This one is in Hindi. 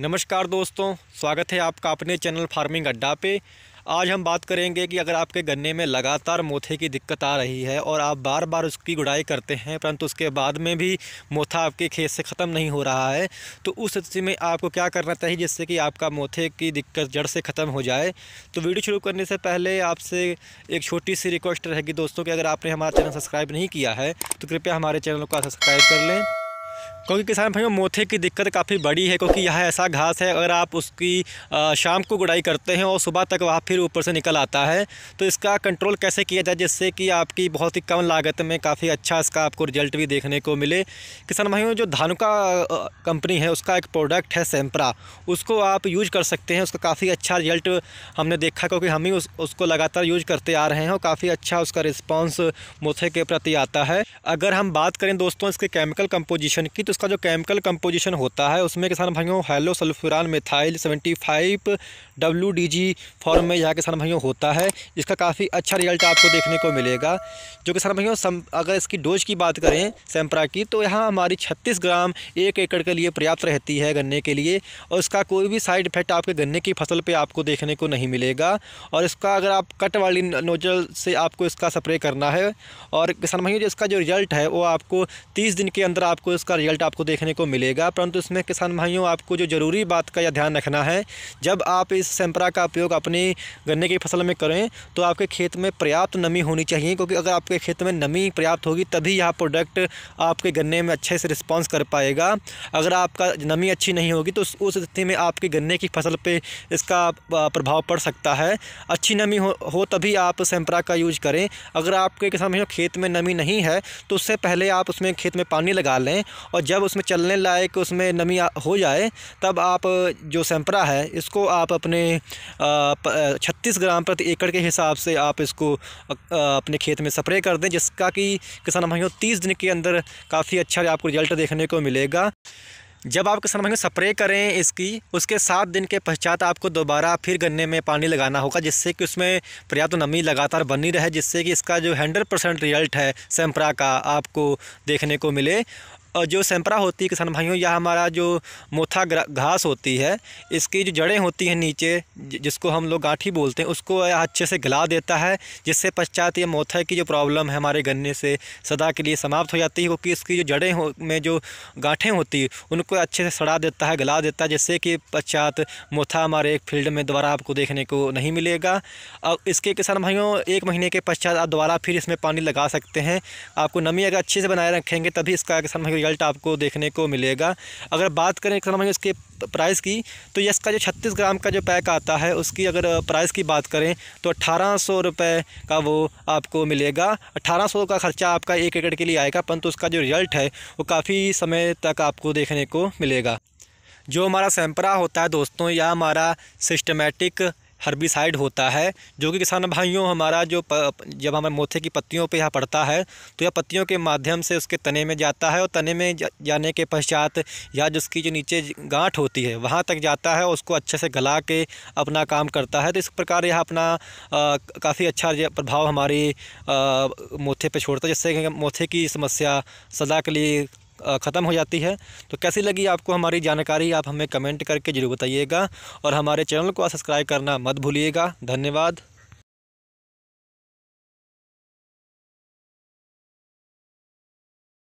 नमस्कार दोस्तों स्वागत है आपका अपने चैनल फार्मिंग अड्डा पे आज हम बात करेंगे कि अगर आपके गन्ने में लगातार मोथे की दिक्कत आ रही है और आप बार बार उसकी गुड़ाई करते हैं परंतु उसके बाद में भी मोथा आपके खेत से ख़त्म नहीं हो रहा है तो उस स्थिति में आपको क्या करना चाहिए जिससे कि आपका मोथे की दिक्कत जड़ से ख़त्म हो जाए तो वीडियो शुरू करने से पहले आपसे एक छोटी सी रिक्वेस्ट रहेगी दोस्तों कि अगर आपने हमारा चैनल सब्सक्राइब नहीं किया है तो कृपया हमारे चैनल को सब्सक्राइब कर लें क्योंकि किसान भाइयों मोथे की दिक्कत काफ़ी बड़ी है क्योंकि यह ऐसा घास है अगर आप उसकी शाम को गुड़ाई करते हैं और सुबह तक वह फिर ऊपर से निकल आता है तो इसका कंट्रोल कैसे किया जाए जिससे कि आपकी बहुत ही कम लागत में काफ़ी अच्छा इसका आपको रिजल्ट भी देखने को मिले किसान भाइयों जो धानुका कंपनी है उसका एक प्रोडक्ट है सैम्परा उसको आप यूज कर सकते हैं उसका काफ़ी अच्छा रिजल्ट हमने देखा क्योंकि हम ही उस, उसको लगातार यूज करते आ रहे हैं और काफ़ी अच्छा उसका रिस्पॉन्स मोथे के प्रति आता है अगर हम बात करें दोस्तों इसके केमिकल कंपोजिशन की तो इसका जो केमिकल कंपोजिशन होता है उसमें किसान भाइयों halosulfuron methyl seventy five W D G form में यहाँ किसान भाइयों होता है इसका काफ़ी अच्छा रिजल्ट आपको देखने को मिलेगा जो किसान भाइयों अगर इसकी डोज की बात करें सैम्परा की तो यहाँ हमारी छत्तीस ग्राम एक एकड़ के लिए पर्याप्त रहती है गन्ने के लिए और इसका कोई भी साइड इफेक्ट आपके गन्ने की फसल पर आपको देखने को नहीं मिलेगा और इसका अगर आप कट वाली नोजल से आपको इसका स्प्रे करना है और किसान भाइयों इसका जो रिज़ल्ट है वो आपको तीस दिन के अंदर आपको इसका रिज़ल्ट आपको देखने को मिलेगा परंतु इसमें किसान भाइयों आपको जो ज़रूरी बात का यह ध्यान रखना है जब आप इस सैंपरा का उपयोग अपनी गन्ने की फसल में करें तो आपके खेत में पर्याप्त नमी होनी चाहिए क्योंकि अगर आपके खेत में नमी पर्याप्त होगी तभी यह प्रोडक्ट आपके गन्ने में अच्छे से रिस्पॉन्स कर पाएगा अगर आपका नमी अच्छी नहीं होगी तो उस स्थिति में आपके गन्ने की फसल पर इसका प्रभाव पड़ सकता है अच्छी नमी हो, तभी आप सैंपरा का यूज करें अगर आपके किसान भाइयों खेत में नमी नहीं है तो उससे पहले आप उसमें खेत में पानी लगा लें और जब जब उसमें चलने लायक उसमें नमी हो जाए तब आप जो सैंपरा है इसको आप अपने छत्तीस ग्राम प्रति एकड़ के हिसाब से आप इसको अपने खेत में स्प्रे कर दें जिसका कि किसान भाइयों तीस दिन के अंदर काफ़ी अच्छा आपको रिजल्ट देखने को मिलेगा जब आप किसान भाइयों स्प्रे करें इसकी उसके सात दिन के पश्चात आपको दोबारा फिर गन्ने में पानी लगाना होगा जिससे कि उसमें पर्याप्त तो नमी लगातार बनी रहे जिससे कि इसका जो हंड्रेड परसेंट रिजल्ट है सैम्परा का आपको देखने को मिले जो सैंपरा होती है किसान भाइयों या हमारा जो मोथा घास होती है इसकी जो जड़ें होती हैं नीचे जिसको हम लोग गांठी बोलते हैं उसको अच्छे से गला देता है जिससे पश्चात ये मोथा की जो प्रॉब्लम है हमारे गन्ने से सदा के लिए समाप्त हो जाती है क्योंकि इसकी जो जड़ें हो में जो गांठें होती हैं उनको अच्छे से सड़ा देता है गला देता है जिससे कि पश्चात मोथा हमारे फील्ड में दोबारा आपको देखने को नहीं मिलेगा और इसके किसान भाइयों एक महीने के पश्चात आप दोबारा फिर इसमें पानी लगा सकते हैं आपको नमी अगर अच्छे से बनाए रखेंगे तभी इसका किसान भाई रिज़ल्ट आपको देखने को मिलेगा अगर बात करें समझ इसके प्राइस की तो यस का जो छत्तीस ग्राम का जो पैक आता है उसकी अगर प्राइस की बात करें तो अट्ठारह सौ रुपये का वो आपको मिलेगा अट्ठारह सौ का ख़र्चा आपका एक एकड़ के लिए आएगा परंतु उसका जो रिज़ल्ट है वो काफ़ी समय तक आपको देखने को मिलेगा जो हमारा सैम्परा होता है दोस्तों या हमारा सिस्टमेटिक हर्बिसाइड होता है जो कि किसान भाइयों हमारा जो प, जब हमें मोथे की पत्तियों पे यह पड़ता है तो यह पत्तियों के माध्यम से उसके तने में जाता है और तने में जा, जाने के पश्चात या जिसकी जो नीचे गांठ होती है वहाँ तक जाता है उसको अच्छे से गला के अपना काम करता है तो इस प्रकार यह अपना काफ़ी अच्छा प्रभाव हमारी मोथे पर छोड़ता है जिससे मोथे की समस्या सदा के लिए ख़त्म हो जाती है तो कैसी लगी आपको हमारी जानकारी आप हमें कमेंट करके ज़रूर बताइएगा और हमारे चैनल को सब्सक्राइब करना मत भूलिएगा धन्यवाद